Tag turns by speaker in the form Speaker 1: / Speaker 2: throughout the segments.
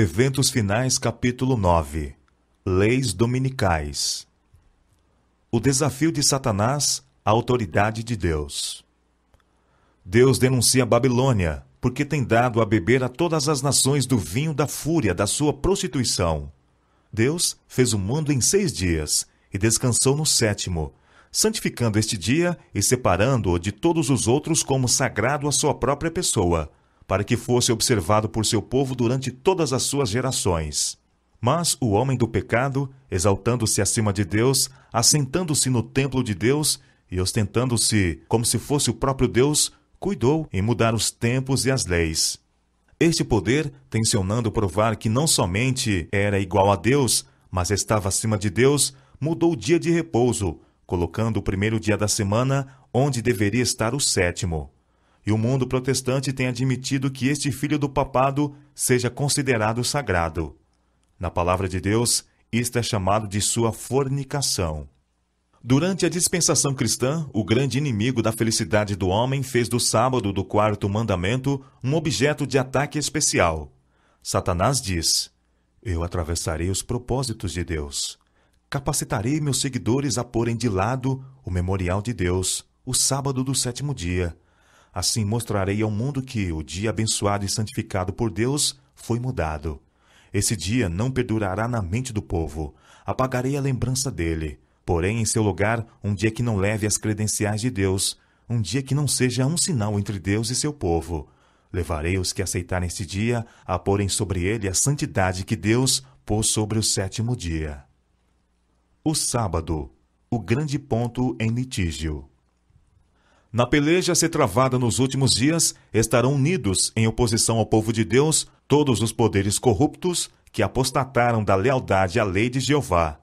Speaker 1: Eventos Finais, capítulo 9 Leis Dominicais O desafio de Satanás à autoridade de Deus. Deus denuncia a Babilônia, porque tem dado a beber a todas as nações do vinho da fúria da sua prostituição. Deus fez o mundo em seis dias e descansou no sétimo, santificando este dia e separando-o de todos os outros como sagrado à sua própria pessoa para que fosse observado por seu povo durante todas as suas gerações. Mas o homem do pecado, exaltando-se acima de Deus, assentando-se no templo de Deus e ostentando-se como se fosse o próprio Deus, cuidou em mudar os tempos e as leis. Este poder, tensionando provar que não somente era igual a Deus, mas estava acima de Deus, mudou o dia de repouso, colocando o primeiro dia da semana onde deveria estar o sétimo e o mundo protestante tem admitido que este filho do papado seja considerado sagrado. Na palavra de Deus, isto é chamado de sua fornicação. Durante a dispensação cristã, o grande inimigo da felicidade do homem fez do sábado do quarto mandamento um objeto de ataque especial. Satanás diz: Eu atravessarei os propósitos de Deus. Capacitarei meus seguidores a porem de lado o memorial de Deus, o sábado do sétimo dia Assim mostrarei ao mundo que o dia abençoado e santificado por Deus foi mudado. Esse dia não perdurará na mente do povo. Apagarei a lembrança dele. Porém, em seu lugar, um dia que não leve as credenciais de Deus, um dia que não seja um sinal entre Deus e seu povo. Levarei os que aceitarem este dia a porem sobre ele a santidade que Deus pôs sobre o sétimo dia. O sábado, o grande ponto em litígio na peleja a ser travada nos últimos dias, estarão unidos em oposição ao povo de Deus todos os poderes corruptos que apostataram da lealdade à lei de Jeová.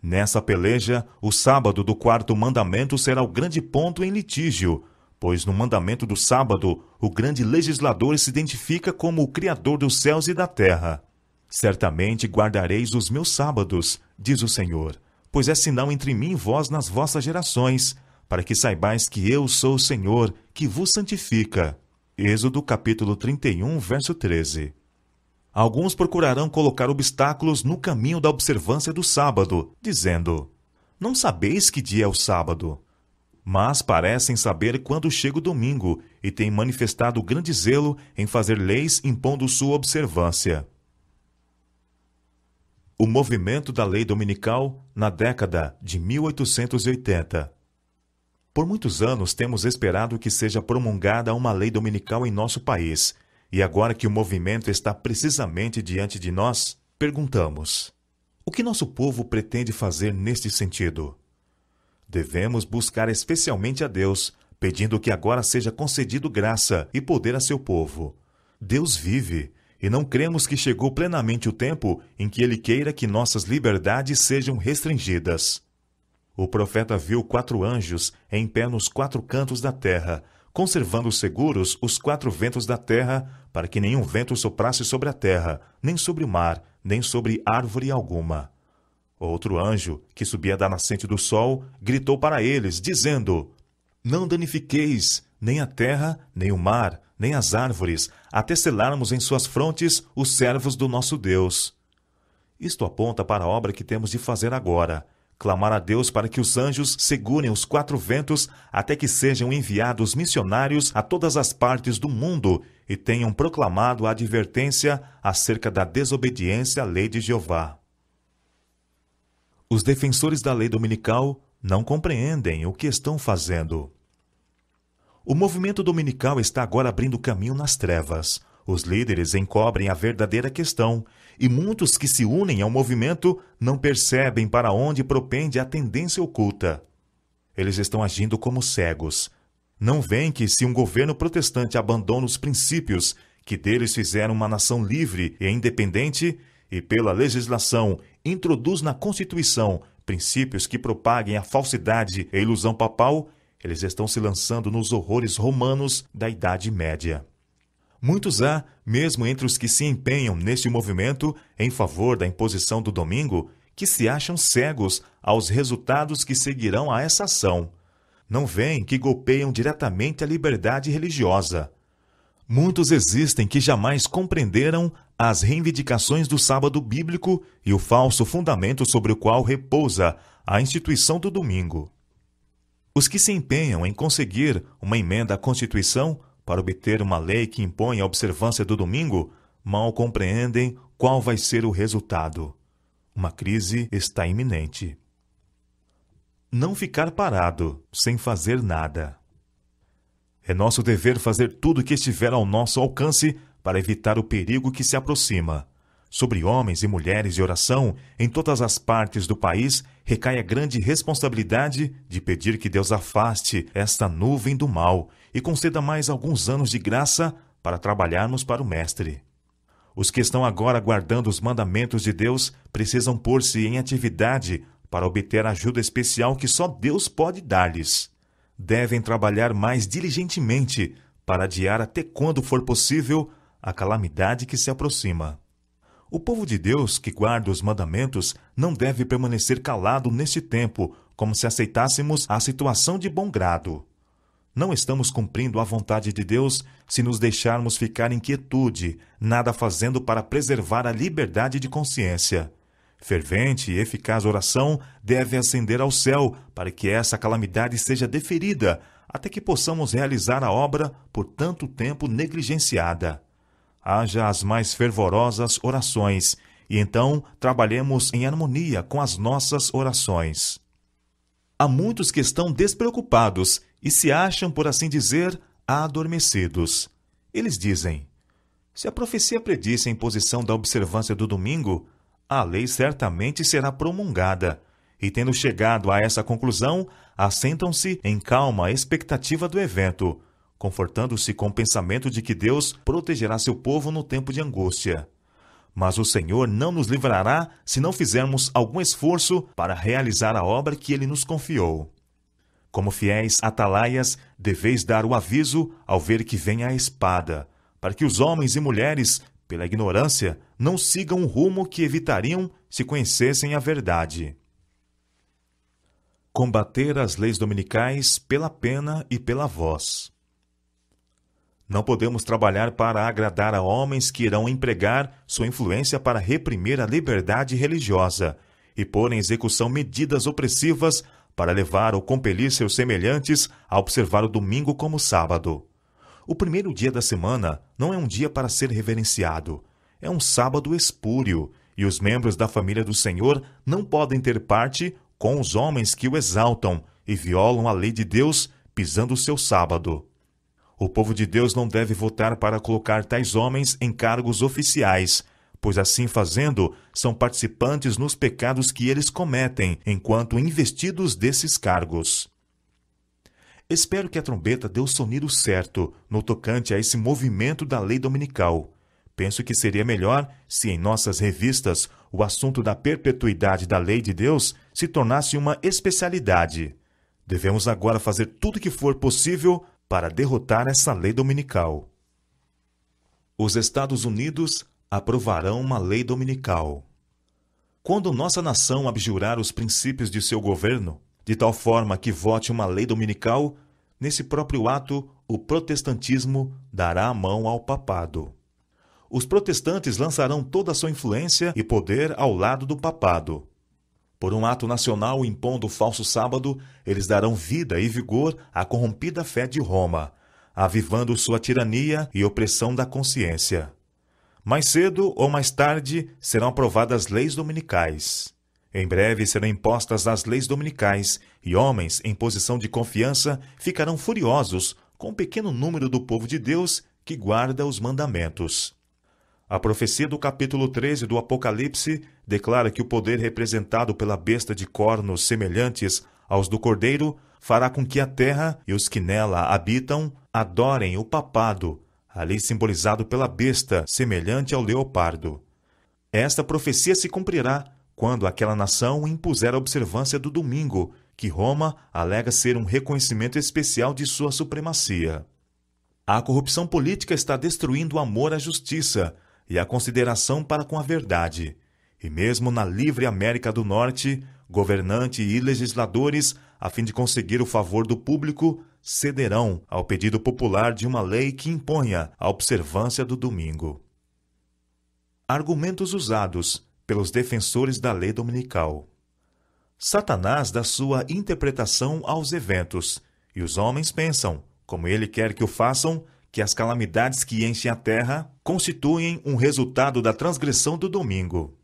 Speaker 1: Nessa peleja, o sábado do quarto mandamento será o grande ponto em litígio, pois no mandamento do sábado, o grande legislador se identifica como o Criador dos céus e da terra. Certamente guardareis os meus sábados, diz o Senhor, pois é sinal entre mim e vós nas vossas gerações, para que saibais que eu sou o Senhor, que vos santifica. Êxodo capítulo 31, verso 13. Alguns procurarão colocar obstáculos no caminho da observância do sábado, dizendo: Não sabeis que dia é o sábado. Mas parecem saber quando chega o domingo e têm manifestado grande zelo em fazer leis impondo sua observância. O movimento da lei dominical na década de 1880. Por muitos anos temos esperado que seja promulgada uma lei dominical em nosso país, e agora que o movimento está precisamente diante de nós, perguntamos: o que nosso povo pretende fazer neste sentido? Devemos buscar especialmente a Deus, pedindo que agora seja concedido graça e poder a seu povo. Deus vive, e não cremos que chegou plenamente o tempo em que Ele queira que nossas liberdades sejam restringidas o profeta viu quatro anjos em pé nos quatro cantos da terra, conservando seguros os quatro ventos da terra, para que nenhum vento soprasse sobre a terra, nem sobre o mar, nem sobre árvore alguma. Outro anjo, que subia da nascente do sol, gritou para eles, dizendo: Não danifiqueis nem a terra, nem o mar, nem as árvores, até selarmos em suas frontes os servos do nosso Deus. Isto aponta para a obra que temos de fazer agora clamar a Deus para que os anjos segurem os quatro ventos até que sejam enviados missionários a todas as partes do mundo e tenham proclamado a advertência acerca da desobediência à lei de Jeová. Os defensores da lei dominical não compreendem o que estão fazendo. O movimento dominical está agora abrindo caminho nas trevas. Os líderes encobrem a verdadeira questão e muitos que se unem ao movimento não percebem para onde propende a tendência oculta. Eles estão agindo como cegos. Não veem que, se um governo protestante abandona os princípios que deles fizeram uma nação livre e independente, e pela legislação introduz na Constituição princípios que propaguem a falsidade e a ilusão papal, eles estão se lançando nos horrores romanos da Idade Média. Muitos há, mesmo entre os que se empenham neste movimento em favor da imposição do domingo, que se acham cegos aos resultados que seguirão a essa ação. Não veem que golpeiam diretamente a liberdade religiosa. Muitos existem que jamais compreenderam as reivindicações do sábado bíblico e o falso fundamento sobre o qual repousa a instituição do domingo. Os que se empenham em conseguir uma emenda à Constituição para obter uma lei que impõe a observância do domingo, mal compreendem qual vai ser o resultado. Uma crise está iminente. Não ficar parado, sem fazer nada. É nosso dever fazer tudo o que estiver ao nosso alcance para evitar o perigo que se aproxima. Sobre homens e mulheres de oração em todas as partes do país recai a grande responsabilidade de pedir que Deus afaste esta nuvem do mal e conceda mais alguns anos de graça para trabalharmos para o Mestre. Os que estão agora guardando os mandamentos de Deus precisam pôr-se em atividade para obter a ajuda especial que só Deus pode dar-lhes. Devem trabalhar mais diligentemente para adiar até quando for possível a calamidade que se aproxima. O povo de Deus que guarda os mandamentos não deve permanecer calado neste tempo, como se aceitássemos a situação de bom grado. Não estamos cumprindo a vontade de Deus se nos deixarmos ficar em quietude, nada fazendo para preservar a liberdade de consciência. Fervente e eficaz oração deve ascender ao céu para que essa calamidade seja deferida, até que possamos realizar a obra por tanto tempo negligenciada haja as mais fervorosas orações, e então trabalhemos em harmonia com as nossas orações. Há muitos que estão despreocupados e se acham, por assim dizer, adormecidos. Eles dizem: Se a profecia predisse a imposição da observância do domingo, a lei certamente será promulgada. E tendo chegado a essa conclusão, assentam-se em calma expectativa do evento, confortando-se com o pensamento de que Deus protegerá seu povo no tempo de angústia. Mas o Senhor não nos livrará se não fizermos algum esforço para realizar a obra que ele nos confiou. Como fiéis atalaias, deveis dar o aviso ao ver que vem a espada, para que os homens e mulheres, pela ignorância, não sigam o rumo que evitariam se conhecessem a verdade. Combater as leis dominicais pela pena e pela voz. Não podemos trabalhar para agradar a homens que irão empregar sua influência para reprimir a liberdade religiosa e pôr em execução medidas opressivas para levar ou compelir seus semelhantes a observar o domingo como sábado. O primeiro dia da semana não é um dia para ser reverenciado, é um sábado espúrio, e os membros da família do Senhor não podem ter parte com os homens que o exaltam e violam a lei de Deus pisando o seu sábado. O povo de Deus não deve votar para colocar tais homens em cargos oficiais, pois assim fazendo, são participantes nos pecados que eles cometem enquanto investidos desses cargos. Espero que a trombeta dê o sonido certo no tocante a esse movimento da lei dominical. Penso que seria melhor se em nossas revistas o assunto da perpetuidade da lei de Deus se tornasse uma especialidade. Devemos agora fazer tudo o que for possível para derrotar essa lei dominical. Os Estados Unidos aprovarão uma lei dominical. Quando nossa nação abjurar os princípios de seu governo, de tal forma que vote uma lei dominical, nesse próprio ato o protestantismo dará a mão ao papado. Os protestantes lançarão toda a sua influência e poder ao lado do papado, por um ato nacional impondo o falso sábado, eles darão vida e vigor à corrompida fé de Roma, avivando sua tirania e opressão da consciência. Mais cedo ou mais tarde serão aprovadas leis dominicais. Em breve serão impostas as leis dominicais e homens em posição de confiança ficarão furiosos com o pequeno número do povo de Deus que guarda os mandamentos. A profecia do capítulo 13 do Apocalipse declara que o poder representado pela besta de cornos semelhantes aos do cordeiro fará com que a terra e os que nela habitam adorem o papado, ali simbolizado pela besta semelhante ao leopardo. Esta profecia se cumprirá quando aquela nação impuser a observância do domingo, que Roma alega ser um reconhecimento especial de sua supremacia. A corrupção política está destruindo o amor à justiça, e a consideração para com a verdade. E mesmo na livre América do Norte, governante e legisladores, a fim de conseguir o favor do público, cederão ao pedido popular de uma lei que imponha a observância do domingo. Argumentos usados pelos defensores da lei dominical. Satanás dá sua interpretação aos eventos, e os homens pensam, como ele quer que o façam, que as calamidades que enchem a terra constituem um resultado da transgressão do domingo.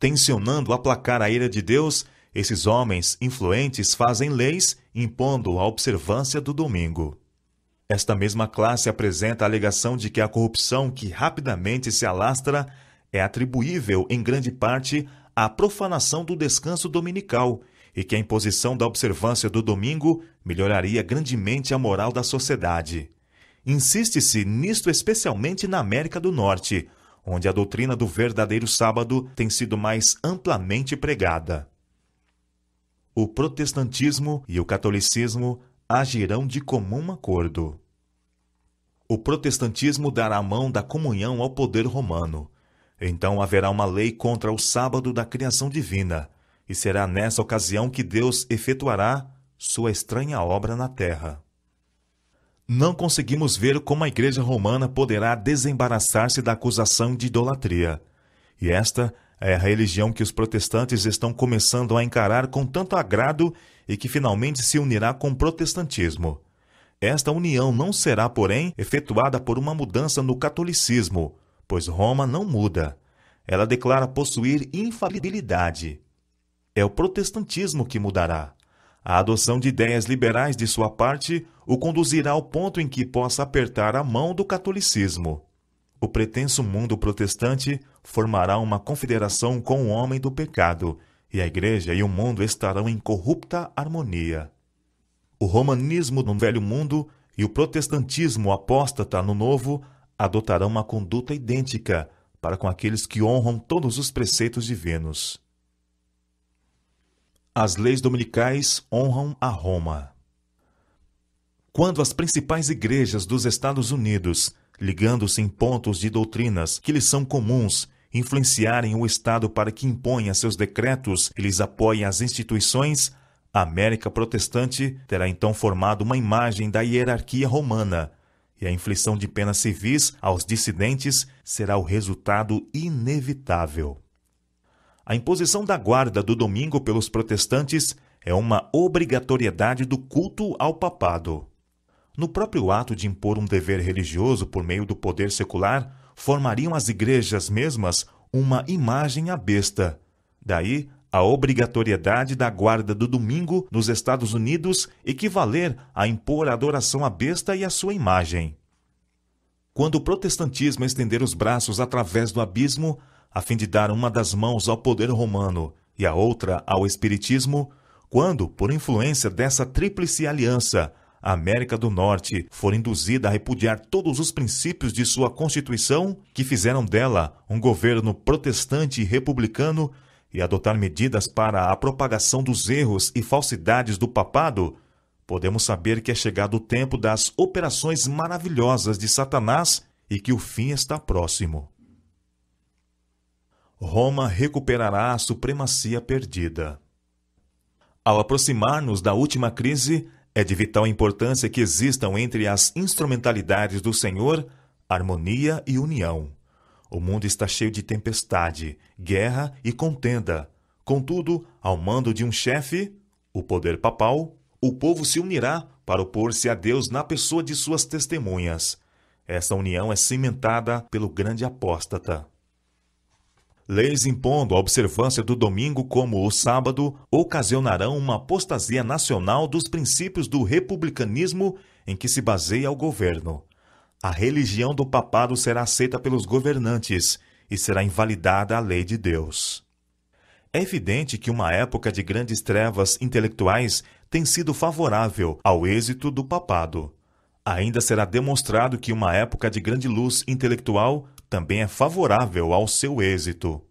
Speaker 1: Tensionando aplacar a ira de Deus, esses homens influentes fazem leis impondo a observância do domingo. Esta mesma classe apresenta a alegação de que a corrupção que rapidamente se alastra é atribuível, em grande parte, à profanação do descanso dominical e que a imposição da observância do domingo melhoraria grandemente a moral da sociedade. Insiste-se nisto especialmente na América do Norte, onde a doutrina do verdadeiro sábado tem sido mais amplamente pregada. O protestantismo e o catolicismo agirão de comum acordo. O protestantismo dará a mão da comunhão ao poder romano. Então haverá uma lei contra o sábado da criação divina, e será nessa ocasião que Deus efetuará sua estranha obra na terra não conseguimos ver como a Igreja Romana poderá desembaraçar-se da acusação de idolatria. E esta é a religião que os protestantes estão começando a encarar com tanto agrado e que finalmente se unirá com o protestantismo. Esta união não será, porém, efetuada por uma mudança no catolicismo, pois Roma não muda. Ela declara possuir infalibilidade. É o protestantismo que mudará. A adoção de ideias liberais de sua parte o conduzirá ao ponto em que possa apertar a mão do catolicismo. O pretenso mundo protestante formará uma confederação com o homem do pecado, e a Igreja e o mundo estarão em corrupta harmonia. O romanismo no velho mundo e o protestantismo apóstata no novo adotarão uma conduta idêntica para com aqueles que honram todos os preceitos divinos. As leis dominicais honram a Roma. Quando as principais igrejas dos Estados Unidos, ligando-se em pontos de doutrinas que lhes são comuns, influenciarem o Estado para que imponha seus decretos e lhes apoiem as instituições, a América protestante terá então formado uma imagem da hierarquia romana, e a inflição de penas civis aos dissidentes será o resultado inevitável. A imposição da guarda do domingo pelos protestantes é uma obrigatoriedade do culto ao papado. No próprio ato de impor um dever religioso por meio do poder secular, formariam as igrejas mesmas uma imagem à besta. Daí a obrigatoriedade da guarda do domingo nos Estados Unidos equivaler a impor a adoração à besta e à sua imagem. Quando o protestantismo estender os braços através do abismo, a fim de dar uma das mãos ao poder romano e a outra ao espiritismo, quando, por influência dessa tríplice aliança, a América do Norte for induzida a repudiar todos os princípios de sua Constituição, que fizeram dela um governo protestante e republicano, e adotar medidas para a propagação dos erros e falsidades do papado, podemos saber que é chegado o tempo das operações maravilhosas de Satanás e que o fim está próximo. Roma recuperará a supremacia perdida. Ao aproximar-nos da última crise, é de vital importância que existam entre as instrumentalidades do Senhor harmonia e união. O mundo está cheio de tempestade, guerra e contenda. Contudo, ao mando de um chefe, o poder papal, o povo se unirá para opor-se a Deus na pessoa de suas testemunhas. Essa união é cimentada pelo grande apóstata. Leis impondo a observância do domingo como o sábado ocasionarão uma apostasia nacional dos princípios do republicanismo em que se baseia o governo. A religião do papado será aceita pelos governantes e será invalidada a lei de Deus. É evidente que uma época de grandes trevas intelectuais tem sido favorável ao êxito do papado. Ainda será demonstrado que uma época de grande luz intelectual também é favorável ao seu êxito.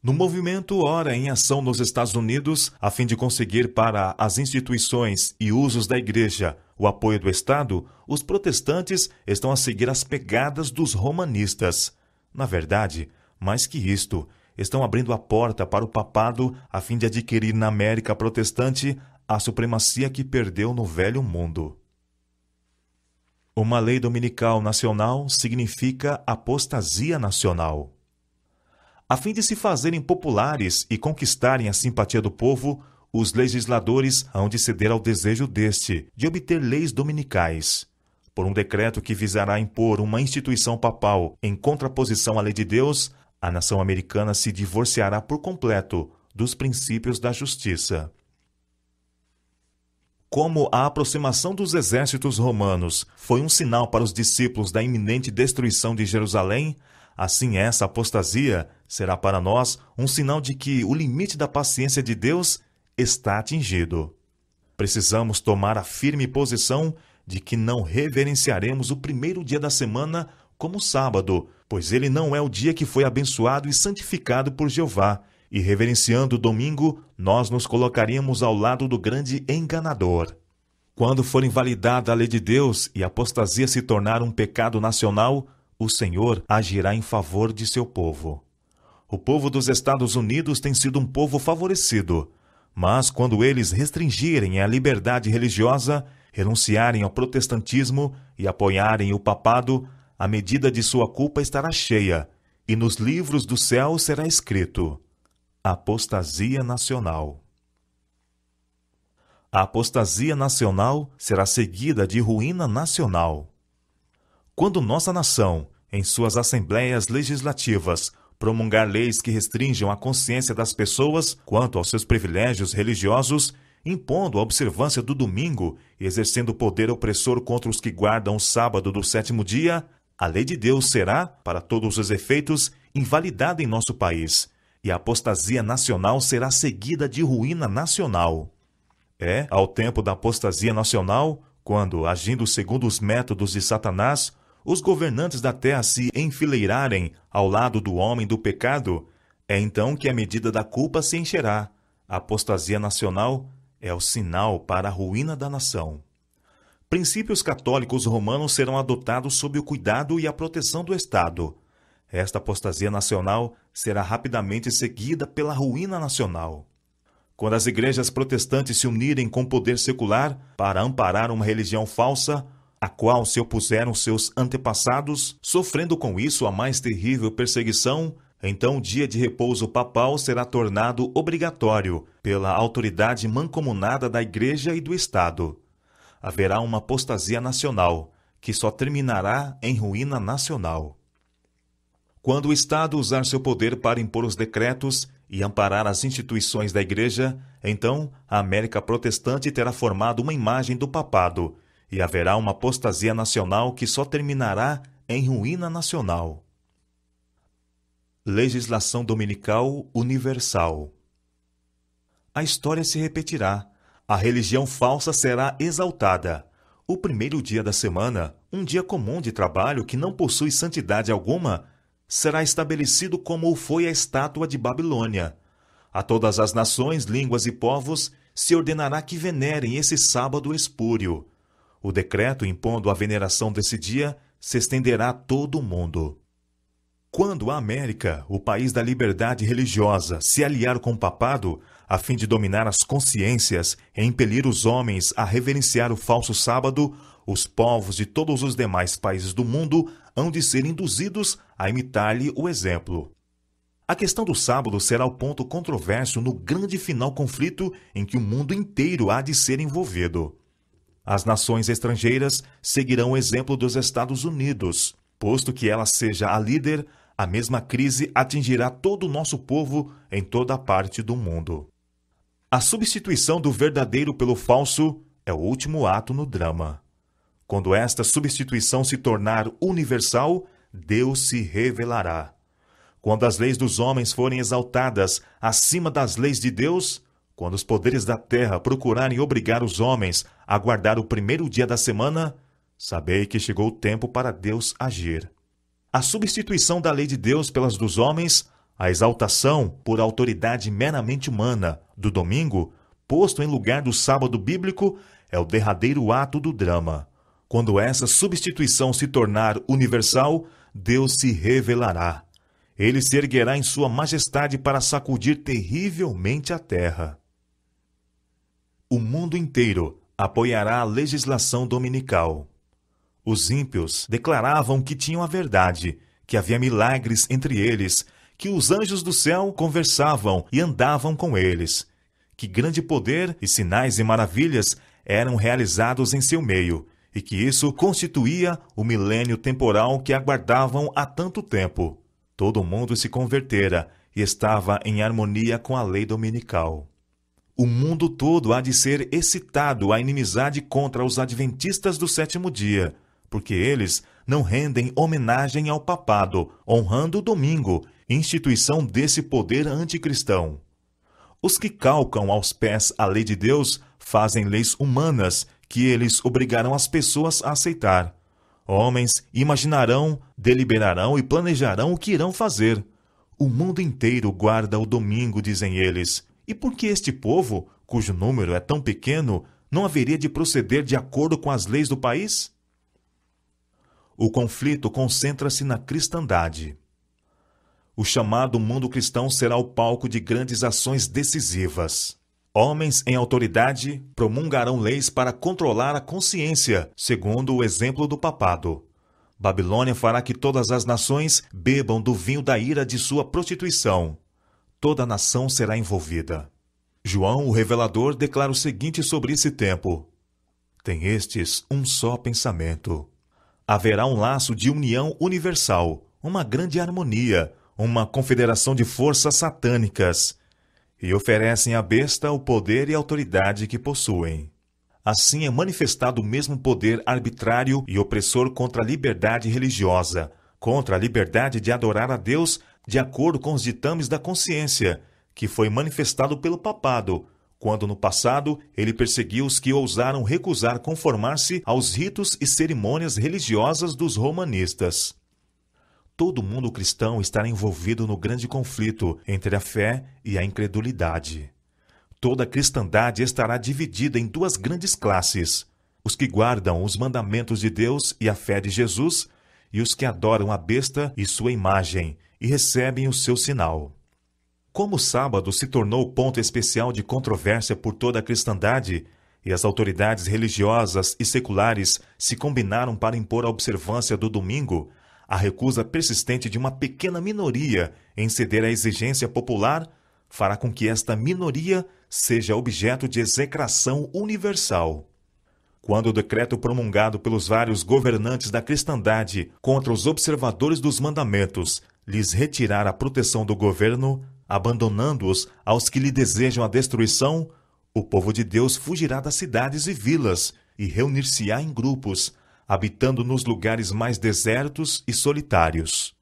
Speaker 1: No movimento Ora em Ação nos Estados Unidos, a fim de conseguir para as instituições e usos da Igreja o apoio do Estado, os protestantes estão a seguir as pegadas dos romanistas. Na verdade, mais que isto, estão abrindo a porta para o papado a fim de adquirir na América protestante a supremacia que perdeu no velho mundo. Uma lei dominical nacional significa apostasia nacional. A fim de se fazerem populares e conquistarem a simpatia do povo, os legisladores hão de ceder ao desejo deste de obter leis dominicais. Por um decreto que visará impor uma instituição papal em contraposição à lei de Deus, a nação americana se divorciará por completo dos princípios da justiça como a aproximação dos exércitos romanos foi um sinal para os discípulos da iminente destruição de Jerusalém, assim essa apostasia será para nós um sinal de que o limite da paciência de Deus está atingido. Precisamos tomar a firme posição de que não reverenciaremos o primeiro dia da semana como sábado, pois ele não é o dia que foi abençoado e santificado por Jeová, e reverenciando o domingo, nós nos colocaríamos ao lado do grande enganador. Quando for invalidada a lei de Deus e a apostasia se tornar um pecado nacional, o Senhor agirá em favor de seu povo. O povo dos Estados Unidos tem sido um povo favorecido, mas quando eles restringirem a liberdade religiosa, renunciarem ao protestantismo e apoiarem o papado, a medida de sua culpa estará cheia, e nos livros do céu será escrito: Apostasia nacional. A apostasia nacional será seguida de ruína nacional. Quando nossa nação, em suas assembleias legislativas, promulgar leis que restringam a consciência das pessoas quanto aos seus privilégios religiosos, impondo a observância do domingo e exercendo poder opressor contra os que guardam o sábado do sétimo dia, a lei de Deus será, para todos os efeitos, invalidada em nosso país e a apostasia nacional será seguida de ruína nacional. É, ao tempo da apostasia nacional, quando, agindo segundo os métodos de Satanás, os governantes da terra se enfileirarem ao lado do homem do pecado, é então que a medida da culpa se encherá. A apostasia nacional é o sinal para a ruína da nação. Princípios católicos romanos serão adotados sob o cuidado e a proteção do Estado. Esta apostasia nacional será rapidamente seguida pela ruína nacional. Quando as igrejas protestantes se unirem com o poder secular para amparar uma religião falsa, a qual se opuseram seus antepassados, sofrendo com isso a mais terrível perseguição, então o dia de repouso papal será tornado obrigatório pela autoridade mancomunada da Igreja e do Estado. Haverá uma apostasia nacional, que só terminará em ruína nacional quando o Estado usar seu poder para impor os decretos e amparar as instituições da Igreja, então a América protestante terá formado uma imagem do papado e haverá uma apostasia nacional que só terminará em ruína nacional. Legislação Dominical Universal A história se repetirá. A religião falsa será exaltada. O primeiro dia da semana, um dia comum de trabalho que não possui santidade alguma, será estabelecido como o foi a estátua de Babilônia. A todas as nações, línguas e povos se ordenará que venerem esse sábado espúrio. O decreto impondo a veneração desse dia se estenderá a todo o mundo. Quando a América, o país da liberdade religiosa, se aliar com o papado, a fim de dominar as consciências e impelir os homens a reverenciar o falso sábado, os povos de todos os demais países do mundo hão de ser induzidos a imitar-lhe o exemplo. A questão do sábado será o ponto controverso no grande final conflito em que o mundo inteiro há de ser envolvido. As nações estrangeiras seguirão o exemplo dos Estados Unidos, posto que ela seja a líder, a mesma crise atingirá todo o nosso povo em toda a parte do mundo. A substituição do verdadeiro pelo falso é o último ato no drama. Quando esta substituição se tornar universal, Deus se revelará. Quando as leis dos homens forem exaltadas acima das leis de Deus, quando os poderes da terra procurarem obrigar os homens a guardar o primeiro dia da semana, sabei que chegou o tempo para Deus agir. A substituição da lei de Deus pelas dos homens, a exaltação por autoridade meramente humana do domingo, posto em lugar do sábado bíblico, é o derradeiro ato do drama. Quando essa substituição se tornar universal, Deus se revelará. Ele se erguerá em sua majestade para sacudir terrivelmente a terra. O mundo inteiro apoiará a legislação dominical. Os ímpios declaravam que tinham a verdade, que havia milagres entre eles, que os anjos do céu conversavam e andavam com eles, que grande poder e sinais e maravilhas eram realizados em seu meio, e que isso constituía o milênio temporal que aguardavam há tanto tempo. Todo mundo se convertera e estava em harmonia com a lei dominical. O mundo todo há de ser excitado à inimizade contra os adventistas do sétimo dia, porque eles não rendem homenagem ao papado, honrando o domingo, instituição desse poder anticristão. Os que calcam aos pés a lei de Deus fazem leis humanas que eles obrigarão as pessoas a aceitar. Homens imaginarão, deliberarão e planejarão o que irão fazer. O mundo inteiro guarda o domingo, dizem eles. E por que este povo, cujo número é tão pequeno, não haveria de proceder de acordo com as leis do país? O conflito concentra-se na cristandade. O chamado mundo cristão será o palco de grandes ações decisivas. Homens em autoridade promulgarão leis para controlar a consciência, segundo o exemplo do papado. Babilônia fará que todas as nações bebam do vinho da ira de sua prostituição. Toda nação será envolvida. João, o revelador, declara o seguinte sobre esse tempo: Tem estes um só pensamento. Haverá um laço de união universal, uma grande harmonia, uma confederação de forças satânicas, e oferecem à besta o poder e autoridade que possuem. Assim é manifestado o mesmo poder arbitrário e opressor contra a liberdade religiosa, contra a liberdade de adorar a Deus de acordo com os ditames da consciência, que foi manifestado pelo papado, quando no passado ele perseguiu os que ousaram recusar conformar-se aos ritos e cerimônias religiosas dos romanistas todo mundo cristão estará envolvido no grande conflito entre a fé e a incredulidade. Toda a cristandade estará dividida em duas grandes classes: os que guardam os mandamentos de Deus e a fé de Jesus, e os que adoram a besta e sua imagem e recebem o seu sinal. Como o sábado se tornou ponto especial de controvérsia por toda a cristandade, e as autoridades religiosas e seculares se combinaram para impor a observância do domingo, a recusa persistente de uma pequena minoria em ceder à exigência popular fará com que esta minoria seja objeto de execração universal. Quando o decreto promulgado pelos vários governantes da cristandade contra os observadores dos mandamentos lhes retirar a proteção do governo, abandonando-os aos que lhe desejam a destruição, o povo de Deus fugirá das cidades e vilas e reunir-se-á em grupos habitando nos lugares mais desertos e solitários.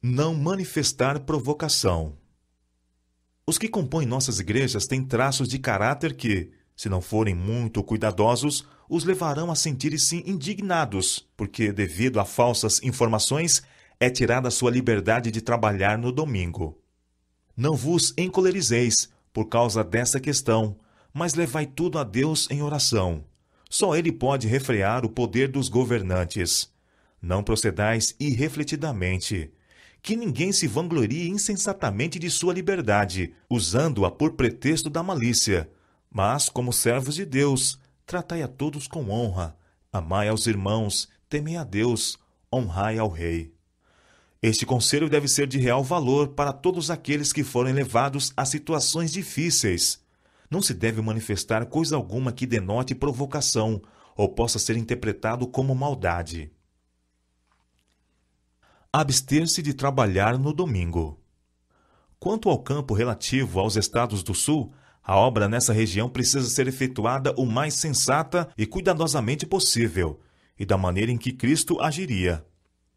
Speaker 1: Não manifestar provocação. Os que compõem nossas igrejas têm traços de caráter que, se não forem muito cuidadosos, os levarão a sentirem-se indignados, porque, devido a falsas informações, é tirada sua liberdade de trabalhar no domingo. Não vos encolerizeis por causa dessa questão, mas levai tudo a Deus em oração só ele pode refrear o poder dos governantes. Não procedais irrefletidamente. Que ninguém se vanglorie insensatamente de sua liberdade, usando-a por pretexto da malícia. Mas, como servos de Deus, tratai a todos com honra. Amai aos irmãos, temei a Deus, honrai ao Rei. Este conselho deve ser de real valor para todos aqueles que forem levados a situações difíceis não se deve manifestar coisa alguma que denote provocação ou possa ser interpretado como maldade. Abster-se de trabalhar no domingo. Quanto ao campo relativo aos estados do Sul, a obra nessa região precisa ser efetuada o mais sensata e cuidadosamente possível, e da maneira em que Cristo agiria.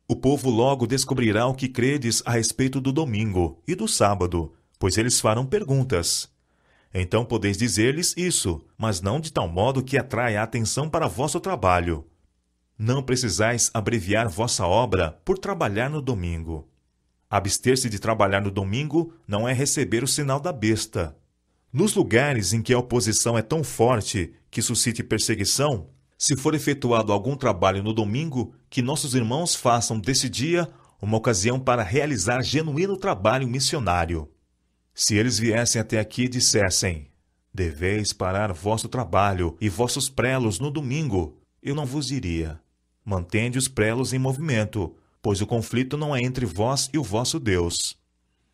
Speaker 1: O povo logo descobrirá o que credes a respeito do domingo e do sábado, pois eles farão perguntas. Então podeis dizer-lhes isso, mas não de tal modo que atraia a atenção para vosso trabalho. Não precisais abreviar vossa obra por trabalhar no domingo. Abster-se de trabalhar no domingo não é receber o sinal da besta. Nos lugares em que a oposição é tão forte que suscite perseguição, se for efetuado algum trabalho no domingo, que nossos irmãos façam desse dia uma ocasião para realizar genuíno trabalho missionário. Se eles viessem até aqui e dissessem: Deveis parar vosso trabalho e vossos prelos no domingo, eu não vos diria. Mantende os prelos em movimento, pois o conflito não é entre vós e o vosso Deus.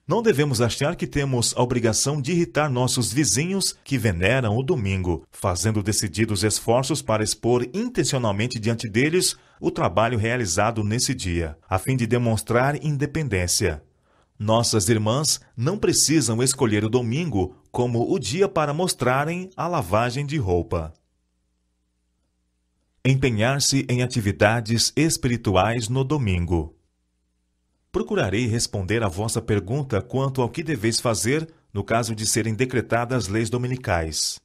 Speaker 1: Não devemos achar que temos a obrigação de irritar nossos vizinhos que veneram o domingo, fazendo decididos esforços para expor intencionalmente diante deles o trabalho realizado nesse dia, a fim de demonstrar independência. Nossas irmãs não precisam escolher o domingo como o dia para mostrarem a lavagem de roupa. Empenhar-se em atividades espirituais no domingo. Procurarei responder a vossa pergunta quanto ao que deveis fazer no caso de serem decretadas leis dominicais.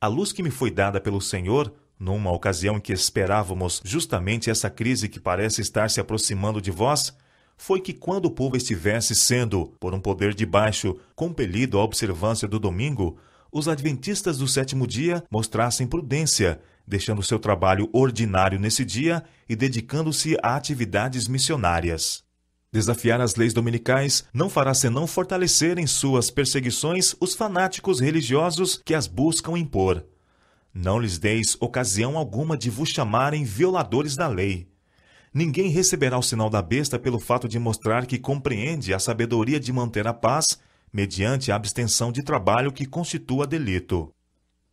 Speaker 1: A luz que me foi dada pelo Senhor, numa ocasião em que esperávamos justamente essa crise que parece estar se aproximando de vós, foi que, quando o povo estivesse sendo, por um poder de baixo, compelido à observância do domingo, os adventistas do sétimo dia mostrassem prudência, deixando seu trabalho ordinário nesse dia e dedicando-se a atividades missionárias. Desafiar as leis dominicais não fará senão fortalecer em suas perseguições os fanáticos religiosos que as buscam impor. Não lhes deis ocasião alguma de vos chamarem violadores da lei Ninguém receberá o sinal da besta pelo fato de mostrar que compreende a sabedoria de manter a paz mediante a abstenção de trabalho que constitua delito.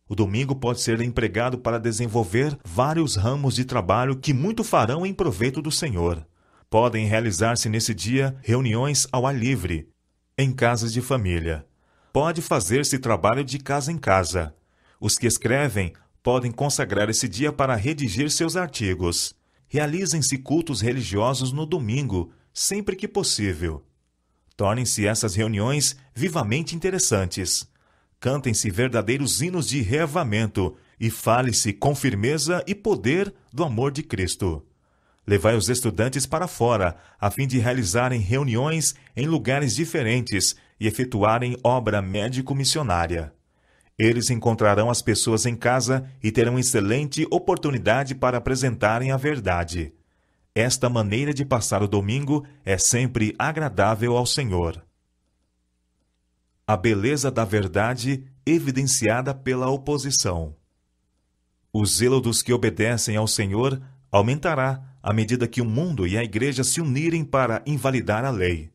Speaker 1: O domingo pode ser empregado para desenvolver vários ramos de trabalho que muito farão em proveito do Senhor. Podem realizar-se nesse dia reuniões ao ar livre, em casas de família. Pode fazer-se trabalho de casa em casa. Os que escrevem podem consagrar esse dia para redigir seus artigos realizem-se cultos religiosos no domingo, sempre que possível. Tornem-se essas reuniões vivamente interessantes. Cantem-se verdadeiros hinos de reavamento e fale-se com firmeza e poder do amor de Cristo. Levai os estudantes para fora, a fim de realizarem reuniões em lugares diferentes e efetuarem obra médico-missionária. Eles encontrarão as pessoas em casa e terão excelente oportunidade para apresentarem a verdade. Esta maneira de passar o domingo é sempre agradável ao Senhor. A beleza da verdade evidenciada pela oposição. O zelo dos que obedecem ao Senhor aumentará à medida que o mundo e a igreja se unirem para invalidar a lei.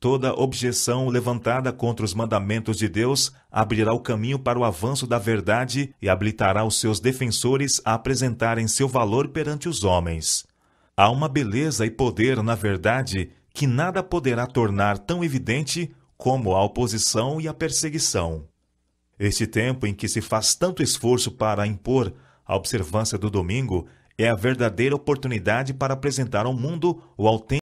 Speaker 1: Toda objeção levantada contra os mandamentos de Deus abrirá o caminho para o avanço da verdade e habilitará os seus defensores a apresentarem seu valor perante os homens. Há uma beleza e poder na verdade que nada poderá tornar tão evidente como a oposição e a perseguição. Este tempo em que se faz tanto esforço para impor a observância do domingo é a verdadeira oportunidade para apresentar ao mundo o autêntico